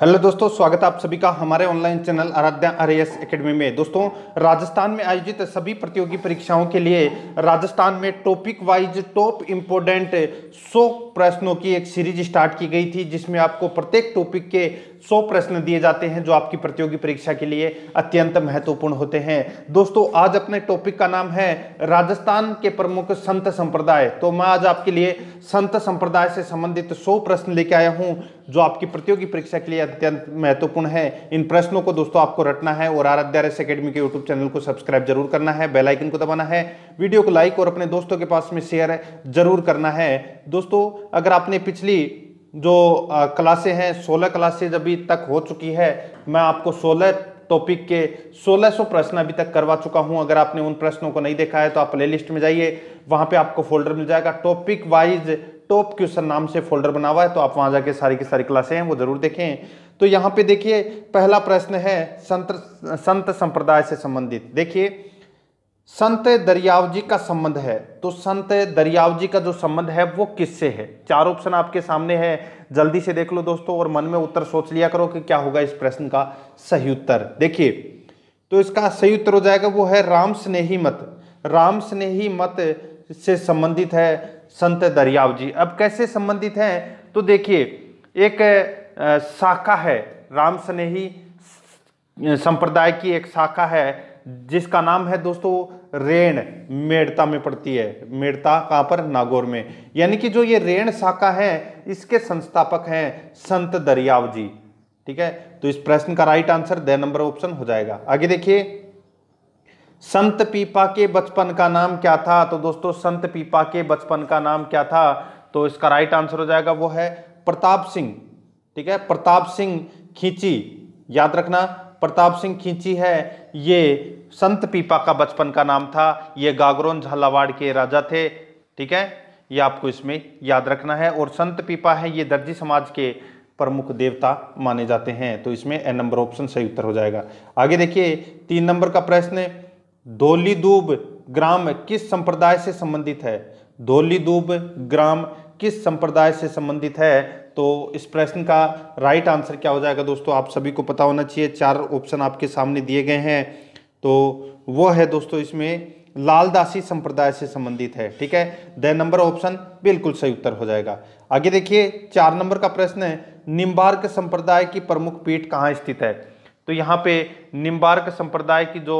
hello दोस्तों स्वागत है आप सभी का हमारे ऑनलाइन चैनल आराध्या एस एकेडमी में दोस्तों राजस्थान में आयोजित सभी प्रतियोगी परीक्षाओं के लिए राजस्थान में टॉपिक वाइज टॉप इम्पोर्टेंट 100 प्रश्नों की एक सीरीज स्टार्ट की गई थी जिसमें आपको प्रत्येक टॉपिक के सौ प्रश्न दिए जाते हैं जो आपकी प्रतियोगी परीक्षा के लिए अत्यंत महत्वपूर्ण होते हैं दोस्तों आज अपने टॉपिक का नाम है राजस्थान के प्रमुख संत संप्रदाय तो मैं आज आपके लिए संत संप्रदाय से संबंधित सौ प्रश्न लेके आया हूँ जो आपकी प्रतियोगी परीक्षा के लिए अत्यंत महत्वपूर्ण है इन प्रश्नों को दोस्तों आपको रटना है और आराध्यारस अकेडमी के यूट्यूब चैनल को सब्सक्राइब जरूर करना है बेलाइकन को दबाना है वीडियो को लाइक और अपने दोस्तों के पास में शेयर जरूर करना है दोस्तों अगर आपने पिछली जो क्लासे हैं सोलह क्लासेज अभी तक हो चुकी है मैं आपको सोलह टॉपिक के 1600 प्रश्न अभी तक करवा चुका हूं अगर आपने उन प्रश्नों को नहीं देखा है तो आप प्लेलिस्ट में जाइए वहां पे आपको फोल्डर मिल जाएगा टॉपिक वाइज टॉप क्वेश्चन नाम से फोल्डर बना हुआ है तो आप वहां जाके सारी की सारी क्लासें हैं वो जरूर देखें तो यहाँ पे देखिए पहला प्रश्न है संत संत संप्रदाय से संबंधित देखिए संत दरियाव जी का संबंध है तो संत दरियाव जी का जो संबंध है वो किससे है चार ऑप्शन आपके सामने है जल्दी से देख लो दोस्तों और मन में उत्तर सोच लिया करो कि क्या होगा इस प्रश्न का सही उत्तर देखिए तो इसका सही उत्तर हो जाएगा वो है राम स्नेही मत राम स्नेही मत से संबंधित है संत दरियाव जी अब कैसे संबंधित हैं तो देखिए एक शाखा है राम स्नेही संप्रदाय की एक शाखा है जिसका नाम है दोस्तों रेण मेड़ता में पड़ती है मेड़ता कहाँ पर नागौर में यानी कि जो ये रेण शाखा है इसके संस्थापक हैं संत दरियाव जी ठीक है तो इस प्रश्न का राइट आंसर द नंबर ऑप्शन हो जाएगा आगे देखिए संत पीपा के बचपन का नाम क्या था तो दोस्तों संत पीपा के बचपन का नाम क्या था तो इसका राइट आंसर हो जाएगा वो है प्रताप सिंह ठीक है प्रताप सिंह खींची याद रखना प्रताप सिंह खींची है ये संत पीपा का बचपन का नाम था ये गागरोन झालावाड़ के राजा थे ठीक है ये आपको इसमें याद रखना है और संत पीपा है ये दर्जी समाज के प्रमुख देवता माने जाते हैं तो इसमें ए नंबर ऑप्शन सही उत्तर हो जाएगा आगे देखिए तीन नंबर का प्रश्न दूब ग्राम किस संप्रदाय से संबंधित है धोली दूब ग्राम किस संप्रदाय से संबंधित है तो इस प्रश्न का राइट आंसर क्या हो जाएगा दोस्तों आप सभी को पता होना चाहिए चार ऑप्शन आपके सामने दिए गए हैं तो वो है दोस्तों इसमें लालदासी संप्रदाय से संबंधित है ठीक है द नंबर ऑप्शन बिल्कुल सही उत्तर हो जाएगा आगे देखिए चार नंबर का प्रश्न है निम्बार्क संप्रदाय की प्रमुख पीठ कहाँ स्थित है तो यहाँ पे निम्बार्क संप्रदाय की जो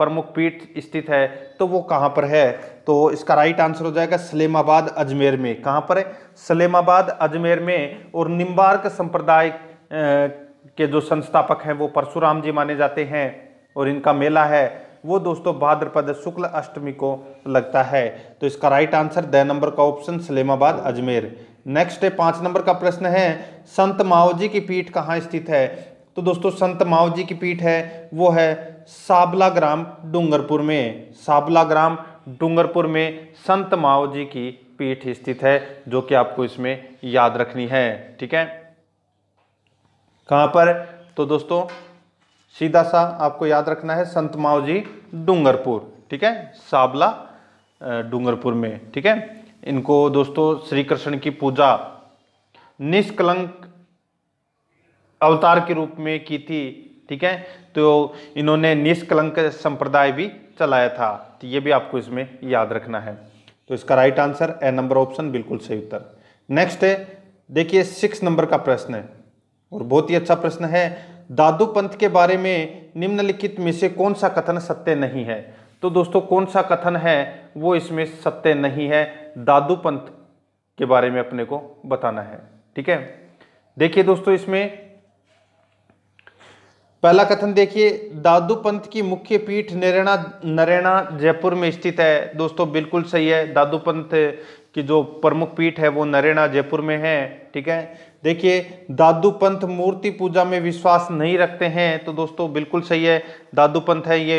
प्रमुख पीठ स्थित है तो वो कहाँ पर है तो इसका राइट आंसर हो जाएगा सलेमाबाद अजमेर में कहाँ पर है सलेमाबाद अजमेर में और निम्बार्क संप्रदाय के जो संस्थापक हैं वो परशुराम जी माने जाते हैं और इनका मेला है वो दोस्तों भाद्रपद शुक्ल अष्टमी को लगता है तो इसका राइट आंसर द नंबर का ऑप्शन सलेमाबाद अजमेर नेक्स्ट है पाँच नंबर का प्रश्न है संत माओ जी की पीठ कहाँ स्थित है तो दोस्तों संत माओ जी की पीठ है वो है साबला ग्राम डूंगरपुर में साबला ग्राम डूंगरपुर में संत माओ जी की पीठ स्थित है जो कि आपको इसमें याद रखनी है ठीक है कहां पर तो दोस्तों सीधा सा आपको याद रखना है संत माओ जी डूंगरपुर ठीक है साबला डूंगरपुर में ठीक है इनको दोस्तों श्री कृष्ण की पूजा निष्कलंक अवतार के रूप में की थी ठीक है तो इन्होंने निष्कलंक संप्रदाय भी चलाया था तो ये भी आपको इसमें याद रखना है तो इसका right answer A number option बिल्कुल सही उत्तर नेक्स्ट है देखिए सिक्स नंबर का प्रश्न है और बहुत ही अच्छा प्रश्न है दादू पंथ के बारे में निम्नलिखित में से कौन सा कथन सत्य नहीं है तो दोस्तों कौन सा कथन है वो इसमें सत्य नहीं है दादू पंथ के बारे में अपने को बताना है ठीक है देखिए दोस्तों इसमें पहला कथन देखिए दादू पंथ की मुख्य पीठ नरेणा नरेणा जयपुर में स्थित है दोस्तों बिल्कुल सही है दादू पंथ की जो प्रमुख पीठ है वो नरेणा जयपुर में है ठीक है देखिए दादू पंथ मूर्ति पूजा में विश्वास नहीं रखते हैं तो दोस्तों बिल्कुल सही है दादू पंथ है ये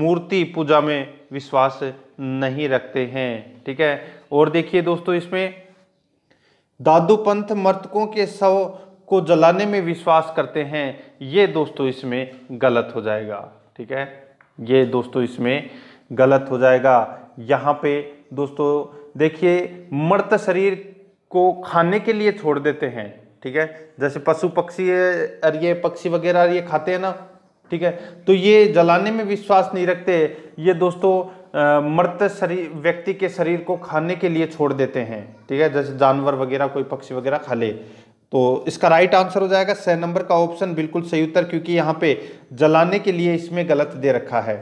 मूर्ति पूजा में विश्वास नहीं रखते हैं ठीक है और देखिए दोस्तों इसमें दादू पंथ मृतकों के सव को जलाने में विश्वास करते हैं ये दोस्तों इसमें गलत हो जाएगा ठीक है ये दोस्तों इसमें गलत हो जाएगा यहाँ पे दोस्तों देखिए मृत शरीर को खाने के लिए छोड़ देते हैं ठीक है जैसे पशु पक्षी और ये पक्षी वगैरह ये खाते हैं ना ठीक है तो ये जलाने में विश्वास नहीं रखते ये दोस्तों मृत शरीर व्यक्ति के शरीर को खाने के लिए छोड़ देते हैं ठीक है जैसे जानवर वगैरह कोई पक्षी वगैरह खा ले तो इसका राइट आंसर हो जाएगा स नंबर का ऑप्शन बिल्कुल सही उत्तर क्योंकि यहाँ पे जलाने के लिए इसमें गलत दे रखा है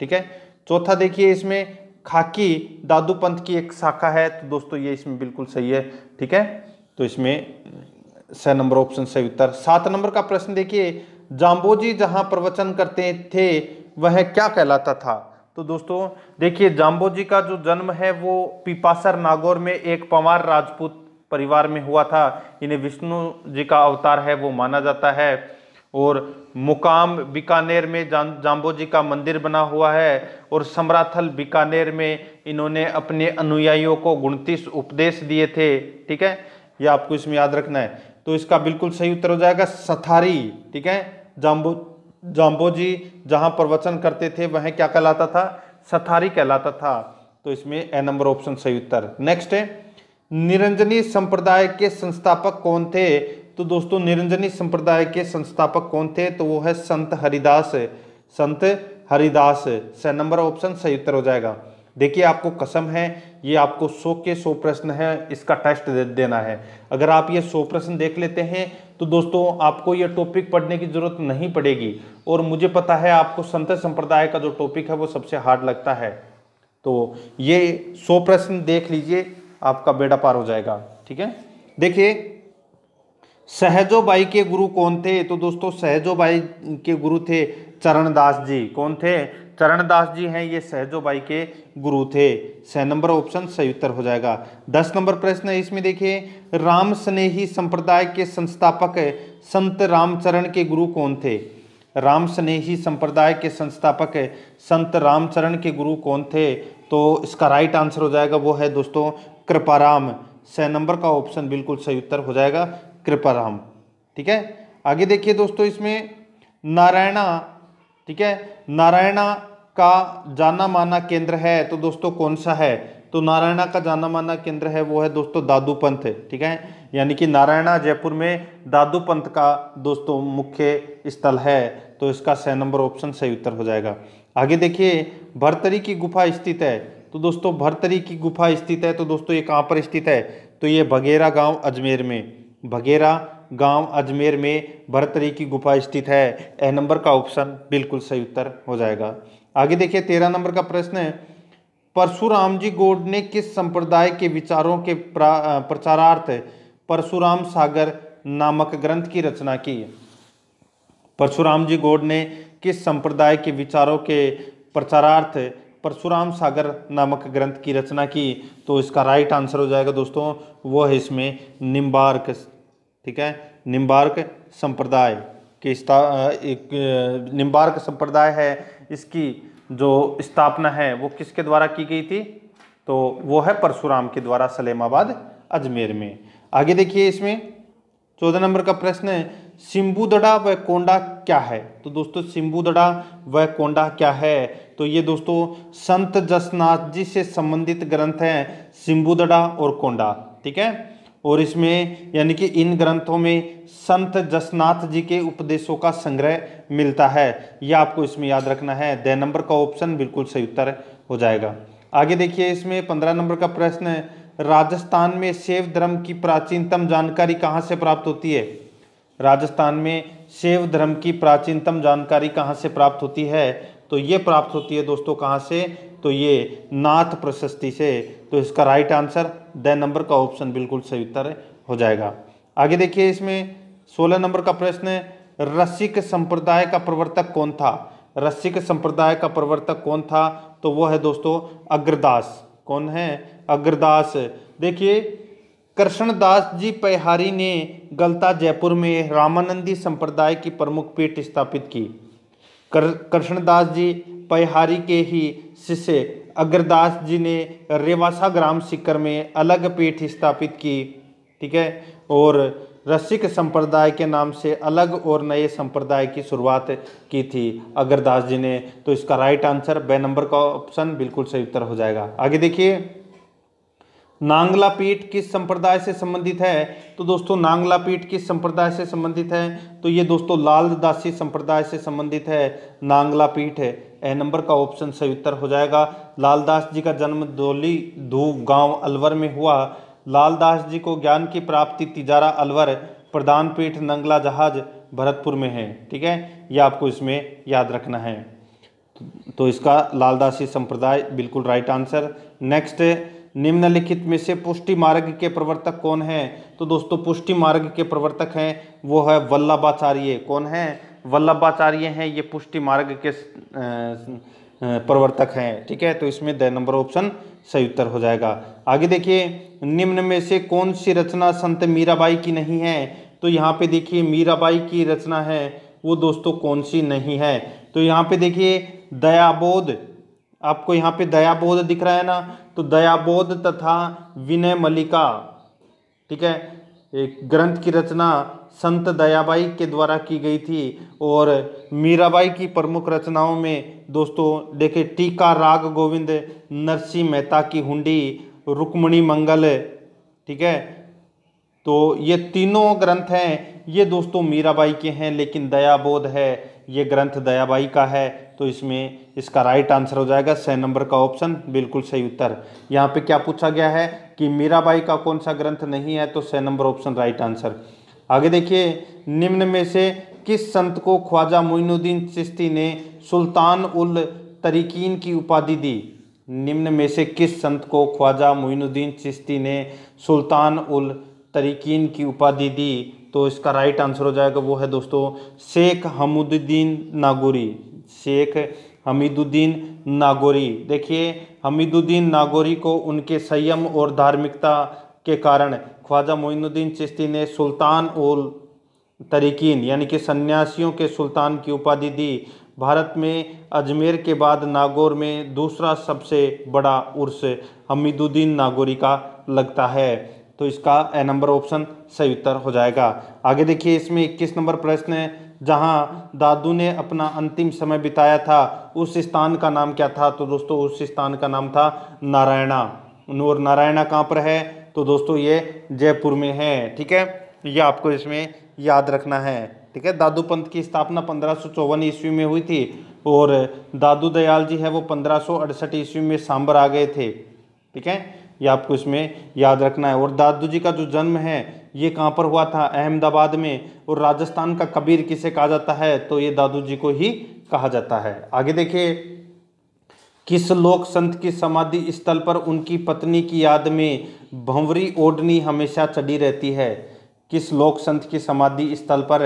ठीक है चौथा देखिए इसमें खाकी दादू पंथ की एक शाखा है तो दोस्तों ये इसमें बिल्कुल सही है ठीक है तो इसमें स नंबर ऑप्शन सही उत्तर सात नंबर का प्रश्न देखिए जाम्बोजी जहाँ प्रवचन करते थे वह क्या कहलाता था तो दोस्तों देखिए जाम्बोजी का जो जन्म है वो पिपासर नागौर में एक पंवार राजपूत परिवार में हुआ था इन्हें विष्णु जी का अवतार है वो माना जाता है और मुकाम बीकानेर में जाम्बो जी का मंदिर बना हुआ है और सम्राथल बीकानेर में इन्होंने अपने अनुयायियों को उनतीस उपदेश दिए थे ठीक है ये आपको इसमें याद रखना है तो इसका बिल्कुल सही उत्तर हो जाएगा सथारी ठीक है जाम्बो जाम्बो जी जहाँ प्रवचन करते थे वह क्या कहलाता था सथारी कहलाता था तो इसमें ए नंबर ऑप्शन सही उत्तर नेक्स्ट है निरंजनी संप्रदाय के संस्थापक कौन थे तो दोस्तों निरंजनी संप्रदाय के संस्थापक कौन थे तो वो है संत हरिदास संत हरिदास स नंबर ऑप्शन सही उत्तर हो जाएगा देखिए आपको कसम है ये आपको सौ के सौ प्रश्न है इसका टेस्ट दे देना है अगर आप ये सौ प्रश्न देख लेते हैं तो दोस्तों आपको ये टॉपिक पढ़ने की ज़रूरत नहीं पड़ेगी और मुझे पता है आपको संत संप्रदाय का जो टॉपिक है वो सबसे हार्ड लगता है तो ये सौ प्रश्न देख लीजिए आपका बेड़ा पार हो जाएगा ठीक है देखिए सहजोबाई के गुरु कौन थे तो दोस्तों सहजोबाई के गुरु थे चरणदास जी कौन थे चरणदास जी हैं ये सहजोबाई के गुरु थे सह नंबर ऑप्शन सही उत्तर हो जाएगा दस नंबर प्रश्न इसमें देखिए राम स्नेही संप्रदाय के संस्थापक संत रामचरण के गुरु कौन थे राम स्नेही संप्रदाय के संस्थापक संत रामचरण के गुरु कौन थे तो इसका राइट आंसर हो जाएगा वो है दोस्तों कृपाराम स नंबर का ऑप्शन बिल्कुल सही उत्तर हो जाएगा कृपाराम ठीक है आगे देखिए दोस्तों इसमें नारायणा ठीक है नारायणा का जाना माना केंद्र है तो दोस्तों कौन सा है तो नारायणा का जाना माना केंद्र है वो है दोस्तों दादू पंथ ठीक है यानी कि नारायणा जयपुर में दादू पंथ का दोस्तों मुख्य स्थल है तो इसका सह नंबर ऑप्शन सही उत्तर हो जाएगा आगे देखिए भरतरी की गुफा स्थित है तो दोस्तों भरतरी की गुफा स्थित है तो दोस्तों ये कहाँ पर स्थित है तो ये भगेरा गांव अजमेर में भगेरा गांव अजमेर में भरतरी की गुफा स्थित है ए नंबर का ऑप्शन बिल्कुल सही उत्तर हो जाएगा आगे देखिए तेरह नंबर का प्रश्न है परशुराम जी गोड ने किस संप्रदाय के विचारों के प्रचारार्थ परशुराम सागर नामक ग्रंथ की रचना की परशुराम जी गोड ने किस संप्रदाय के विचारों के प्रचारार्थ परशुराम सागर नामक ग्रंथ की रचना की तो इसका राइट आंसर हो जाएगा दोस्तों वो है इसमें निम्बार्क ठीक है निम्बार्क संप्रदाय के स्था एक निम्बार्क संप्रदाय है इसकी जो स्थापना है वो किसके द्वारा की गई थी तो वो है परशुराम के द्वारा सलेमाबाद अजमेर में आगे देखिए इसमें चौदह नंबर का प्रश्न है सिम्बूदड़ा व कोंडा क्या है तो दोस्तों सिम्बूदड़ा व कोंडा क्या है तो ये दोस्तों संत जसनाथ जी से संबंधित ग्रंथ हैं सिंबुदड़ा और कोंडा ठीक है और इसमें यानी कि इन ग्रंथों में संत जसनाथ जी के उपदेशों का संग्रह मिलता है यह आपको इसमें याद रखना है द नंबर का ऑप्शन बिल्कुल सही उत्तर हो जाएगा आगे देखिए इसमें पंद्रह नंबर का प्रश्न है राजस्थान में शैव धर्म की प्राचीनतम जानकारी कहाँ से प्राप्त होती है राजस्थान में शैव धर्म की प्राचीनतम जानकारी कहाँ से प्राप्त होती है तो ये प्राप्त होती है दोस्तों कहाँ से तो ये नाथ प्रशस्ति से तो इसका राइट आंसर द नंबर का ऑप्शन बिल्कुल सही उत्तर हो जाएगा आगे देखिए इसमें सोलह नंबर का प्रश्न है रसिक संप्रदाय का प्रवर्तक कौन था रसिक संप्रदाय का प्रवर्तक कौन था तो वो है दोस्तों अग्रदास कौन है अग्रदास देखिए कृष्णदास जी पैहारी ने गलता जयपुर में रामानंदी संप्रदाय की प्रमुख पीठ स्थापित की कर कृष्णदास जी परिहारी के ही शिष्य अग्रदास जी ने रेवासा ग्राम सिकर में अलग पीठ स्थापित की ठीक है और रसिक संप्रदाय के नाम से अलग और नए संप्रदाय की शुरुआत की थी अग्रदास जी ने तो इसका राइट आंसर ब नंबर का ऑप्शन बिल्कुल सही उत्तर हो जाएगा आगे देखिए नांगला पीठ किस संप्रदाय से संबंधित है तो दोस्तों नांगला पीठ किस संप्रदाय से संबंधित है तो ये दोस्तों लाल दासी संप्रदाय से संबंधित है नांगला पीठ है ए नंबर का ऑप्शन सही उत्तर हो जाएगा लालदास जी का जन्म दोली धूव गांव अलवर में हुआ लालदास जी को ज्ञान की प्राप्ति तिजारा अलवर प्रधान पीठ नंगला जहाज भरतपुर में है ठीक है यह आपको इसमें याद रखना है तो इसका लालदासी संप्रदाय बिल्कुल राइट आंसर नेक्स्ट निम्नलिखित में से पुष्टि मार्ग के प्रवर्तक कौन है तो दोस्तों पुष्टि मार्ग के प्रवर्तक हैं वो है वल्लभाचार्य कौन है वल्लभाचार्य हैं ये पुष्टि मार्ग के प्रवर्तक हैं ठीक है तो इसमें द नंबर ऑप्शन सही उत्तर हो जाएगा आगे देखिए निम्न में से कौन सी रचना संत मीराबाई की नहीं है तो यहाँ पे देखिए मीराबाई की रचना है वो दोस्तों कौन सी नहीं है तो यहाँ पे देखिए दयाबोध आपको यहाँ पे दयाबोध दिख रहा है ना तो दयाबोध तथा विनय मलिका ठीक है एक ग्रंथ की रचना संत दयाबाई के द्वारा की गई थी और मीराबाई की प्रमुख रचनाओं में दोस्तों देखे टीका राग गोविंद नरसी मेहता की हुंडी रुक्मणी मंगल ठीक है तो ये तीनों ग्रंथ हैं ये दोस्तों मीराबाई के हैं लेकिन दयाबोध है ये ग्रंथ दयाबाई का है तो इसमें इसका राइट आंसर हो जाएगा छः नंबर का ऑप्शन बिल्कुल सही उत्तर यहाँ पे क्या पूछा गया है कि मीराबाई का कौन सा ग्रंथ नहीं है तो सै नंबर ऑप्शन राइट आंसर आगे देखिए निम्न में से किस संत को ख्वाजा मोइनुद्दीन चिश्ती ने सुल्तान उल तरीकीन की उपाधि दी निम्न में से किस संत को ख्वाजा मोइनुद्दीन चिश्ती ने सुल्तान उल तरीकीन की उपाधि दी तो इसका राइट आंसर हो जाएगा वो है दोस्तों शेख हमुद्दीन नागोरी शेख हमीदुद्दीन नागोरी देखिए हमीदुद्दीन नागोरी को उनके संयम और धार्मिकता के कारण ख्वाजा मोइनुद्दीन चिश्ती ने सुल्तान उल तरीकिन यानी कि सन्यासियों के सुल्तान की उपाधि दी भारत में अजमेर के बाद नागौर में दूसरा सबसे बड़ा उर्स हमीदुद्दीन नागौरी का लगता है तो इसका ए नंबर ऑप्शन सही उत्तर हो जाएगा आगे देखिए इसमें इक्कीस नंबर प्रश्न है जहाँ दादू ने अपना अंतिम समय बिताया था उस स्थान का नाम क्या था तो दोस्तों उस स्थान का नाम था नारायणा और नारायणा कहाँ पर है तो दोस्तों ये जयपुर में है ठीक है ये आपको इसमें याद रखना है ठीक है दादू पंथ की स्थापना पंद्रह सौ ईस्वी में हुई थी और दादू दयाल जी है वो पंद्रह सौ ईस्वी में सांबर आ गए थे ठीक है ये आपको इसमें याद रखना है और दादू जी का जो जन्म है ये कहाँ पर हुआ था अहमदाबाद में और राजस्थान का कबीर किसे कहा जाता है तो ये दादू जी को ही कहा जाता है आगे देखिए किस लोक संत की समाधि स्थल पर उनकी पत्नी की याद में भंवरी ओढ़नी हमेशा चढ़ी रहती है किस लोक संत की समाधि स्थल पर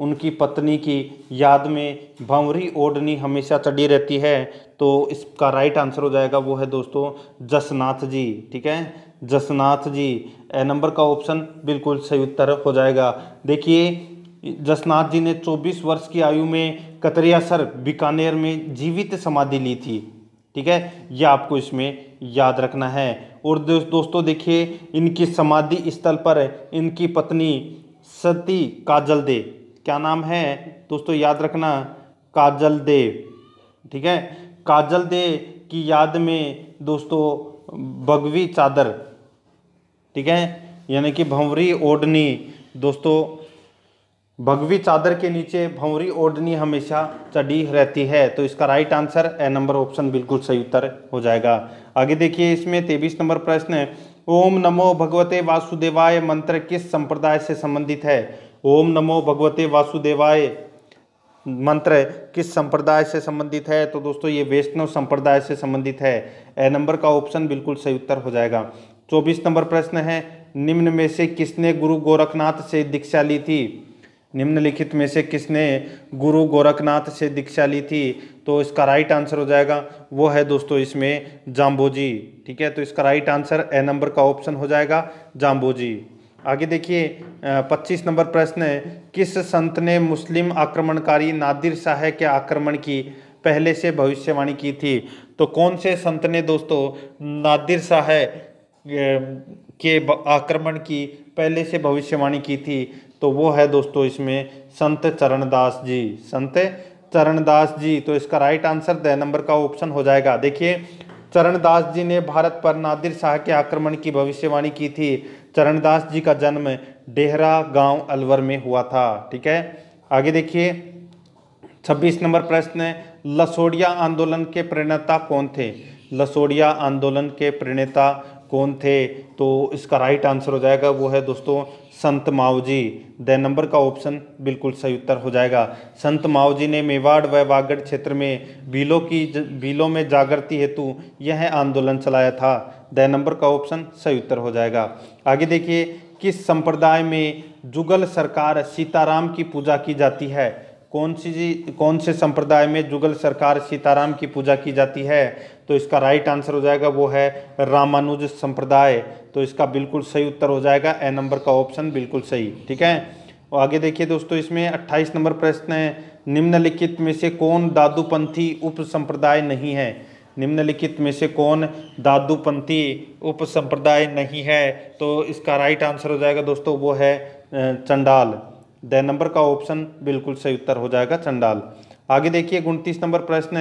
उनकी पत्नी की याद में भंवरी ओढ़नी हमेशा चढ़ी रहती है तो इसका राइट आंसर हो जाएगा वो है दोस्तों जसनाथ जी ठीक है जसनाथ जी ए नंबर का ऑप्शन बिल्कुल सही उत्तर हो जाएगा देखिए जसनाथ जी ने 24 वर्ष की आयु में कतरियासर बीकानेर में जीवित समाधि ली थी ठीक है यह आपको इसमें याद रखना है और दोस्तों देखिए इनकी समाधि स्थल पर इनकी पत्नी सती काजल दे क्या नाम है दोस्तों याद रखना काजल दे ठीक है काजल दे की याद में दोस्तों बगवी चादर ठीक है यानी कि भंवरी ओढ़नी दोस्तों भगवी चादर के नीचे भंवरी ओढ़नी हमेशा चढ़ी रहती है तो इसका right answer A number option बिल्कुल सही उत्तर हो जाएगा आगे देखिए इसमें तेईस नंबर प्रश्न ओम नमो भगवते वासुदेवाय मंत्र किस संप्रदाय से संबंधित है ओम नमो भगवते वासुदेवाय मंत्र किस संप्रदाय से संबंधित है तो दोस्तों ये वैष्णव संप्रदाय से संबंधित है ए नंबर का ऑप्शन बिल्कुल सही उत्तर हो जाएगा चौबीस नंबर प्रश्न है निम्न में से किसने गुरु गोरखनाथ से दीक्षा ली थी निम्नलिखित में से किसने गुरु गोरखनाथ से दीक्षा ली थी तो इसका राइट आंसर हो जाएगा वो है दोस्तों इसमें जाम्बोजी ठीक है तो इसका राइट आंसर ए नंबर का ऑप्शन हो जाएगा जाम्बोजी आगे देखिए 25 नंबर प्रश्न है किस संत ने मुस्लिम आक्रमणकारी नादिर शाह के आक्रमण की पहले से भविष्यवाणी की थी तो कौन से संत ने दोस्तों नादिर शाह के आक्रमण की पहले से भविष्यवाणी की थी तो वो है दोस्तों इसमें संत चरणदास जी संत चरणदास जी तो इसका राइट आंसर द नंबर का ऑप्शन हो जाएगा देखिए चरणदास जी ने भारत पर नादिर शाह के आक्रमण की भविष्यवाणी की थी चरणदास जी का जन्म डेहरा गांव अलवर में हुआ था ठीक है आगे देखिए 26 नंबर प्रश्न लसोड़िया आंदोलन के प्रणेता कौन थे लसोड़िया आंदोलन के प्रणेता कौन थे तो इसका राइट आंसर हो जाएगा वो है दोस्तों संत माओजी जी द नंबर का ऑप्शन बिल्कुल सही उत्तर हो जाएगा संत माओजी जी ने मेवाड़ व वागड़ क्षेत्र में बीलों की बीलों में जागृति हेतु यह आंदोलन चलाया था द नंबर का ऑप्शन सही उत्तर हो जाएगा आगे देखिए किस संप्रदाय में जुगल सरकार सीताराम की पूजा की जाती है कौन सी जी कौन से संप्रदाय में जुगल सरकार सीताराम की पूजा की जाती है तो इसका राइट आंसर हो जाएगा वो है रामानुज संप्रदाय तो इसका बिल्कुल सही उत्तर हो जाएगा ए नंबर का ऑप्शन बिल्कुल सही ठीक है और आगे देखिए दोस्तों इसमें 28 नंबर प्रश्न है निम्नलिखित में से कौन दादूपंथी उप संप्रदाय नहीं है निम्नलिखित में से कौन दादूपंथी उप संप्रदाय नहीं है तो इसका राइट आंसर हो जाएगा दोस्तों वो है चंडाल द नंबर का ऑप्शन बिल्कुल सही उत्तर हो जाएगा चंडाल आगे देखिए उनतीस नंबर प्रश्न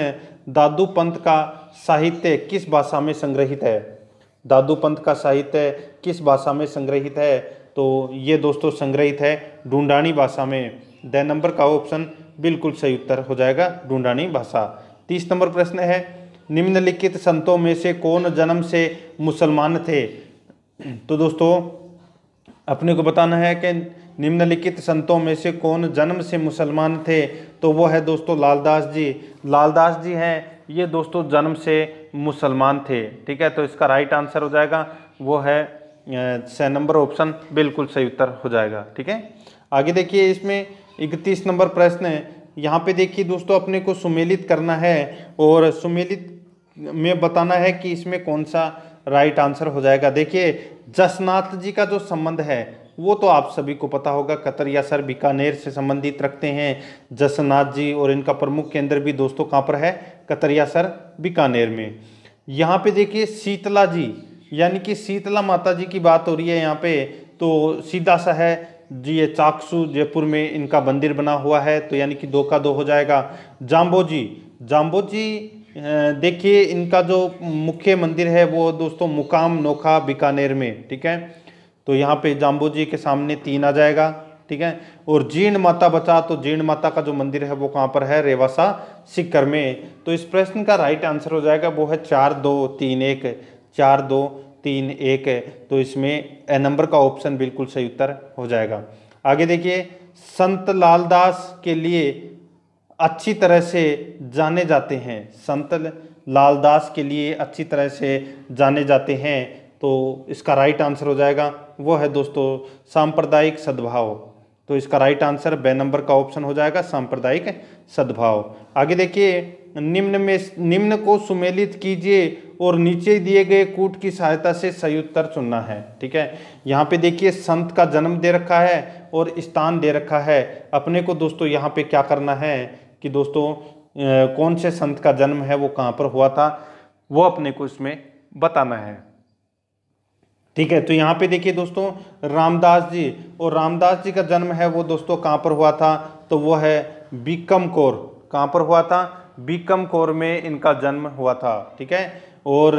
दादू पंथ का साहित्य किस भाषा में संग्रहित है दादू पंथ का साहित्य किस भाषा में संग्रहित है तो ये दोस्तों संग्रहित है ढूंढाणी भाषा में द नंबर का ऑप्शन बिल्कुल सही उत्तर हो जाएगा ढूंढाणी भाषा तीस नंबर प्रश्न है निम्नलिखित संतों में से कौन जन्म से मुसलमान थे तो दोस्तों अपने को बताना है कि निम्नलिखित संतों में से कौन जन्म से मुसलमान थे तो वो है दोस्तों लालदास जी लालदास जी हैं ये दोस्तों जन्म से मुसलमान थे ठीक है तो इसका राइट आंसर हो जाएगा वो है से नंबर ऑप्शन बिल्कुल सही उत्तर हो जाएगा ठीक है आगे देखिए इसमें इकतीस नंबर प्रश्न यहाँ पे देखिए दोस्तों अपने को सुमेलित करना है और सुमेलित में बताना है कि इसमें कौन सा राइट आंसर हो जाएगा देखिए जसनाथ जी का जो संबंध है वो तो आप सभी को पता होगा कतरिया सर बीकानेर से संबंधित रखते हैं जसनाथ जी और इनका प्रमुख केंद्र भी दोस्तों कहाँ पर है कतरिया सर बीकानेर में यहाँ पे देखिए शीतला जी यानी कि शीतला माता जी की बात हो रही है यहाँ पे तो सीधा सा है जी ये चाकसू जयपुर में इनका मंदिर बना हुआ है तो यानी कि दो का दो हो जाएगा जाम्बो जी जाम्बो जी देखिए इनका जो मुख्य मंदिर है वो दोस्तों मुकाम नोखा बीकानेर में ठीक है तो यहाँ पे जाम्बू जी के सामने तीन आ जाएगा ठीक है और जीर्ण माता बचा तो जीर्ण माता का जो मंदिर है वो कहाँ पर है रेवासा सिक्कर में तो इस प्रश्न का राइट आंसर हो जाएगा वो है चार दो तीन एक चार दो तीन एक है तो इसमें ए नंबर का ऑप्शन बिल्कुल सही उत्तर हो जाएगा आगे देखिए संत लालदास के लिए अच्छी तरह से जाने जाते हैं संत लालदास के लिए अच्छी तरह से जाने जाते हैं तो इसका राइट आंसर हो जाएगा वो है दोस्तों सांप्रदायिक सद्भाव तो इसका राइट आंसर बे नंबर का ऑप्शन हो जाएगा सांप्रदायिक सद्भाव आगे देखिए निम्न में निम्न को सुमेलित कीजिए और नीचे दिए गए कूट की सहायता से सही उत्तर चुनना है ठीक है यहाँ पे देखिए संत का जन्म दे रखा है और स्थान दे रखा है अपने को दोस्तों यहाँ पे क्या करना है कि दोस्तों कौन से संत का जन्म है वो कहाँ पर हुआ था वो अपने को इसमें बताना है ठीक है तो यहाँ पे देखिए दोस्तों रामदास जी और रामदास जी का जन्म है वो दोस्तों कहाँ पर हुआ था तो वो है बीकम कौर कहाँ पर हुआ था बीकम कौर में इनका जन्म हुआ था ठीक है और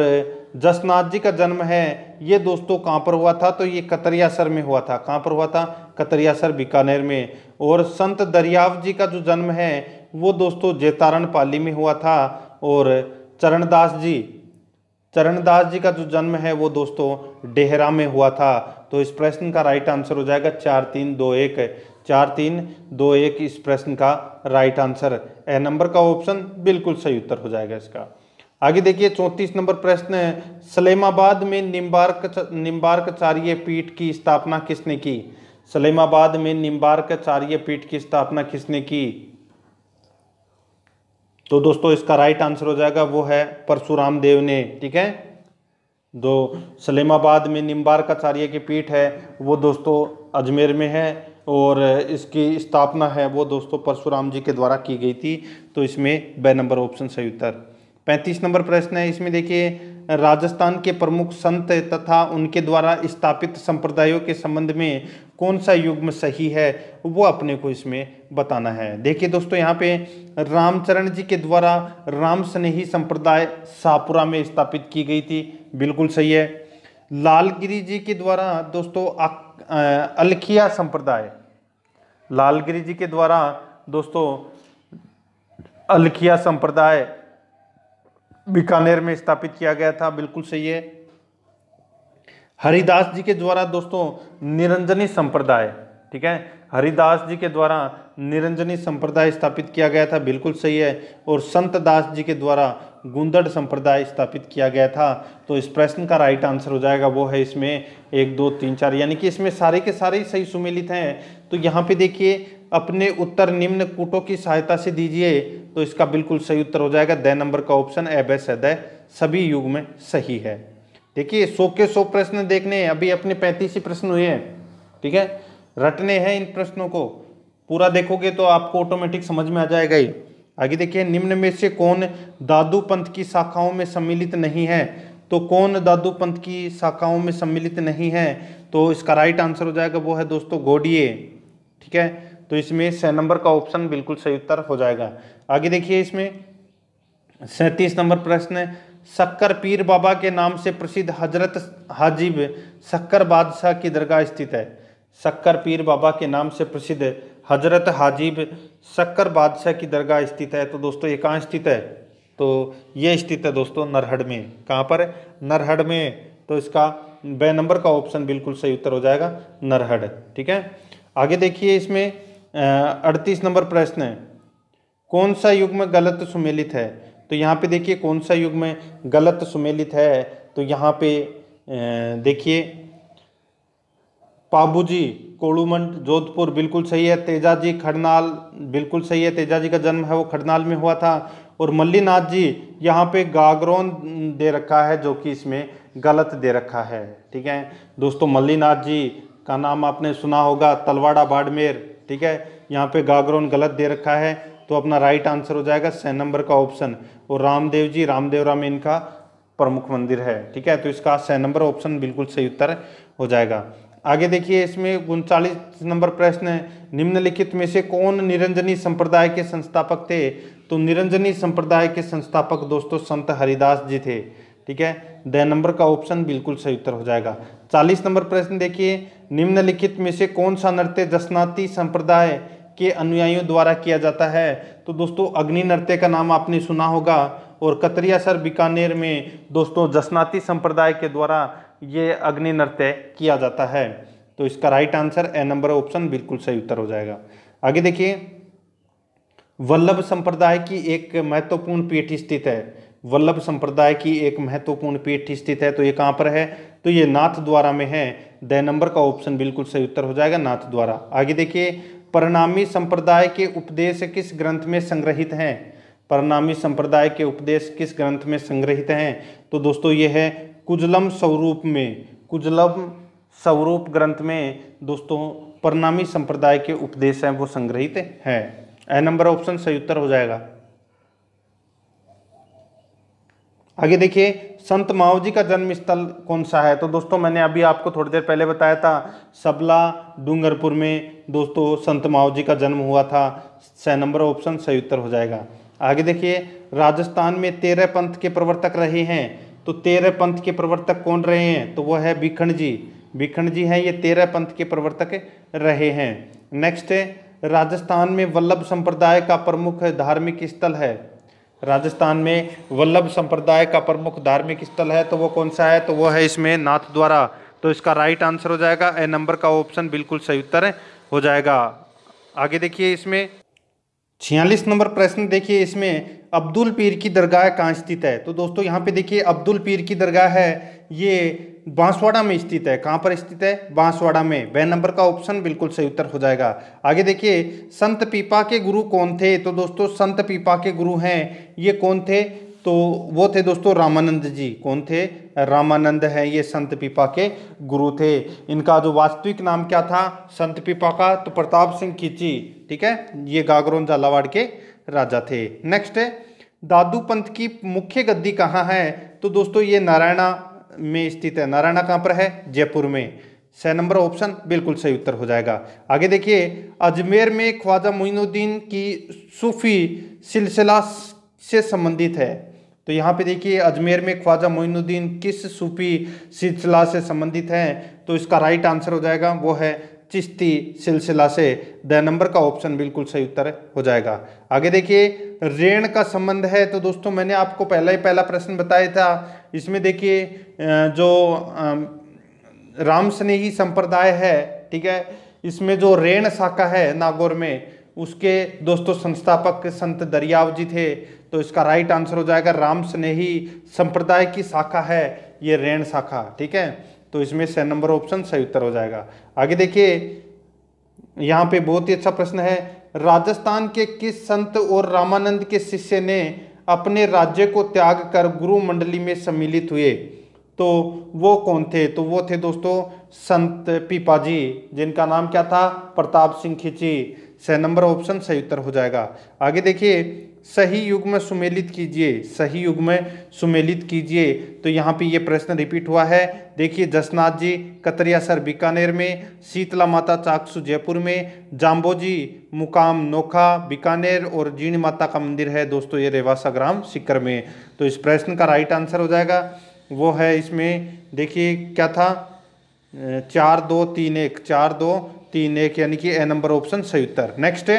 जसनाथ जी का जन्म है ये दोस्तों कहाँ पर हुआ था तो ये कतरियासर में हुआ था कहाँ पर हुआ था कतरियासर बीकानेर में और संत दरियाव जी का जो जन्म है वो दोस्तों जेतारण पाली में हुआ था और चरणदास जी चरणदास जी का जो जन्म है वो दोस्तों डेहरा में हुआ था तो इस प्रश्न का राइट आंसर हो जाएगा चार तीन दो एक चार तीन दो एक इस प्रश्न का राइट आंसर ए नंबर का ऑप्शन बिल्कुल सही उत्तर हो जाएगा इसका आगे देखिए चौंतीस नंबर प्रश्न सलेमाबाद में निम्बार्क निम्बार्कचार्य पीठ की स्थापना किसने की सलेमाबाद में निम्बार्कचार्य पीठ की स्थापना किसने की तो दोस्तों इसका राइट आंसर हो जाएगा वो है परशुराम देव ने ठीक है दो सलेमाबाद में निम्बारकाचार्य की पीठ है वो दोस्तों अजमेर में है और इसकी स्थापना है वो दोस्तों परशुराम जी के द्वारा की गई थी तो इसमें ब नंबर ऑप्शन सही उत्तर पैंतीस नंबर प्रश्न है इसमें देखिए राजस्थान के प्रमुख संत तथा उनके द्वारा स्थापित संप्रदायों के संबंध में कौन सा युग्म सही है वो अपने को इसमें बताना है देखिए दोस्तों यहाँ पे रामचरण जी के द्वारा राम स्नेही संप्रदाय शाहपुरा में स्थापित की गई थी बिल्कुल सही है लालगिरी जी के द्वारा दोस्तों अलखिया संप्रदाय लालगिरी जी के द्वारा दोस्तों अलखिया संप्रदाय बीकानेर में स्थापित किया गया था बिल्कुल सही है हरिदास जी के द्वारा दोस्तों निरंजनी संप्रदाय ठीक है हरिदास जी के द्वारा निरंजनी संप्रदाय स्थापित किया गया था बिल्कुल सही है और संत दास जी के द्वारा गुंदड़ संप्रदाय स्थापित किया गया था तो इस प्रश्न का राइट आंसर हो जाएगा वो है इसमें एक दो तीन चार यानी कि इसमें सारे के सारे ही सही सुमेलित हैं तो यहाँ पे देखिए अपने उत्तर निम्न कूटों की सहायता से दीजिए तो इसका बिल्कुल सही उत्तर हो जाएगा द नंबर का ऑप्शन एबेस है सभी युग में सही है देखिए सो सौ के सौ प्रश्न देखने हैं अभी अपने पैंतीस ही प्रश्न हुए हैं ठीक है रटने हैं इन प्रश्नों को पूरा देखोगे तो आपको ऑटोमेटिक समझ में आ जाएगा ही आगे देखिए निम्न में से कौन दादू पंथ की शाखाओं में सम्मिलित नहीं है तो कौन दादू पंथ की शाखाओं में सम्मिलित नहीं है तो इसका राइट आंसर हो जाएगा वो है दोस्तों गोडिये ठीक है तो इसमें छः नंबर का ऑप्शन बिल्कुल सही उत्तर हो जाएगा आगे देखिए इसमें सैंतीस नंबर प्रश्न शक्कर पीर बाबा के नाम से प्रसिद्ध हजरत हाजिब शक्कर बादशाह की दरगाह स्थित है शक्कर पीर बाबा के नाम से प्रसिद्ध हजरत हाजिब शक्कर बादशाह की दरगाह स्थित है तो दोस्तों ये कहाँ स्थित है तो ये स्थित है दोस्तों नरहड़ में कहाँ पर है नरहड़ में तो इसका बे नंबर का ऑप्शन बिल्कुल सही उत्तर हो जाएगा नरहड़ ठीक है आगे देखिए इसमें अड़तीस नंबर प्रश्न है कौन सा युग में गलत सुमेलित है तो यहाँ पे देखिए कौन सा युग में गलत सुमेलित है तो यहाँ पे देखिए पाबूजी कोड़ूमंड जोधपुर बिल्कुल सही है तेजाजी खड़नाल बिल्कुल सही है तेजाजी का जन्म है वो खड़नाल में हुआ था और मल्लीनाथ जी यहाँ पे गागरोन दे रखा है जो कि इसमें गलत दे रखा है ठीक है दोस्तों मल्लीनाथ जी का नाम आपने सुना होगा तलवाड़ा बाड़मेर ठीक है यहाँ पे गागरोन गलत दे रखा है तो अपना राइट आंसर हो जाएगा सै नंबर का ऑप्शन और रामदेव जी रामदेव राम इनका प्रमुख मंदिर है ठीक है तो इसका सै नंबर ऑप्शन बिल्कुल सही उत्तर हो जाएगा आगे देखिए इसमें उनचालीस नंबर प्रश्न है निम्नलिखित में से कौन निरंजनी संप्रदाय के संस्थापक थे तो निरंजनी संप्रदाय के संस्थापक दोस्तों संत हरिदास जी थे ठीक है द नंबर का ऑप्शन बिल्कुल सही उत्तर हो जाएगा चालीस नंबर प्रश्न देखिए निम्नलिखित में से कौन सा नृत्य जसनाती संप्रदाय के अनुयायियों द्वारा किया जाता है तो दोस्तों अग्नि नृत्य का नाम आपने सुना होगा और कतरिया सर बीकानेर में दोस्तों जसनाती संप्रदाय के द्वारा ये अग्नि नृत्य किया जाता है तो इसका right answer A number option बिल्कुल सही उत्तर हो जाएगा आगे देखिए वल्लभ संप्रदाय की एक महत्वपूर्ण पीठ स्थित है वल्लभ संप्रदाय की एक महत्वपूर्ण पीठ स्थित है तो ये कहाँ पर है तो ये नाथ द्वारा में है द नंबर का ऑप्शन बिल्कुल सही उत्तर हो जाएगा नाथ द्वारा आगे देखिए परिणामी संप्रदाय के उपदेश किस ग्रंथ में संग्रहित हैं परिणामी संप्रदाय के उपदेश किस ग्रंथ में संग्रहित हैं तो दोस्तों ये है कुजलम स्वरूप में कुजलम स्वरूप ग्रंथ में दोस्तों परिणामी संप्रदाय के उपदेश हैं वो संग्रहित है ए नंबर ऑप्शन सही उत्तर हो जाएगा आगे देखिए संत माओ जी का जन्म स्थल कौन सा है तो दोस्तों मैंने अभी आपको थोड़ी देर पहले बताया था सबला डूंगरपुर में दोस्तों संत माओ जी का जन्म हुआ था सह नंबर ऑप्शन सही उत्तर हो जाएगा आगे देखिए राजस्थान में तेरह पंथ के प्रवर्तक रहे हैं तो तेरह पंथ के प्रवर्तक कौन रहे हैं तो वह है भिखंड जी भिखंड जी हैं ये तेरह पंथ के प्रवर्तक रहे हैं नेक्स्ट राजस्थान में वल्लभ संप्रदाय का प्रमुख धार्मिक स्थल है राजस्थान में वल्लभ संप्रदाय का प्रमुख धार्मिक स्थल है तो वो कौन सा है तो वो है इसमें नाथ द्वारा तो इसका राइट आंसर हो जाएगा ए नंबर का ऑप्शन बिल्कुल सही उत्तर हो जाएगा आगे देखिए इसमें छियालीस नंबर प्रश्न देखिए इसमें अब्दुल पीर की दरगाह कहाँ स्थित है तो दोस्तों यहाँ पे देखिए अब्दुल पीर की दरगाह है ये बांसवाड़ा में स्थित है कहाँ पर स्थित है बांसवाड़ा में वह नंबर का ऑप्शन बिल्कुल सही उत्तर हो जाएगा आगे देखिए संत पीपा के गुरु कौन थे तो दोस्तों संत पीपा के गुरु हैं ये कौन थे तो वो थे दोस्तों रामानंद जी कौन थे रामानंद हैं ये संत पीपा के गुरु थे इनका जो वास्तविक नाम क्या था संत पीपा का तो प्रताप सिंह खींची ठीक है ये गागरोन झालावाड़ के राजा थे नेक्स्ट है दादू पंथ की मुख्य गद्दी कहाँ है तो दोस्तों ये नारायणा में स्थित है नारायणा कहाँ पर है जयपुर में छः नंबर ऑप्शन बिल्कुल सही उत्तर हो जाएगा आगे देखिए अजमेर में ख्वाजा मोइनुद्दीन की सूफी सिलसिला से संबंधित है तो यहाँ पे देखिए अजमेर में ख्वाजा मोइनुद्दीन किस सूफी सिलसिला से संबंधित हैं तो इसका राइट आंसर हो जाएगा वो है चिश्ती सिलसिला से द नंबर का ऑप्शन बिल्कुल सही उत्तर हो जाएगा आगे देखिए रेण का संबंध है तो दोस्तों मैंने आपको पहला ही पहला प्रश्न बताया था इसमें देखिए जो राम स्नेही संप्रदाय है ठीक है इसमें जो रेण शाखा है नागौर में उसके दोस्तों संस्थापक संत दरियाव जी थे तो इसका राइट आंसर हो जाएगा राम स्नेही संप्रदाय की शाखा है ये रेण शाखा ठीक है तो इसमें से नंबर ऑप्शन सही उत्तर हो जाएगा आगे देखिए यहाँ पे बहुत ही अच्छा प्रश्न है राजस्थान के किस संत और रामानंद के शिष्य ने अपने राज्य को त्याग कर गुरु मंडली में सम्मिलित हुए तो वो कौन थे तो वो थे दोस्तों संत पीपाजी जिनका नाम क्या था प्रताप सिंह खिची सह नंबर ऑप्शन सही उत्तर हो जाएगा आगे देखिए सही युग में सुमेलित कीजिए सही युग में सुमेलित कीजिए तो यहाँ पे ये प्रश्न रिपीट हुआ है देखिए जसनाथ जी कतरिया सर बीकानेर में शीतला माता चाकसू जयपुर में जाम्बोजी मुकाम नोखा बीकानेर और जीण माता का मंदिर है दोस्तों ये रेवासा ग्राम सिकर में तो इस प्रश्न का राइट आंसर हो जाएगा वो है इसमें देखिए क्या था चार दो तीन एक चार दो तीन एक यानी कि ए नंबर ऑप्शन सही उत्तर नेक्स्ट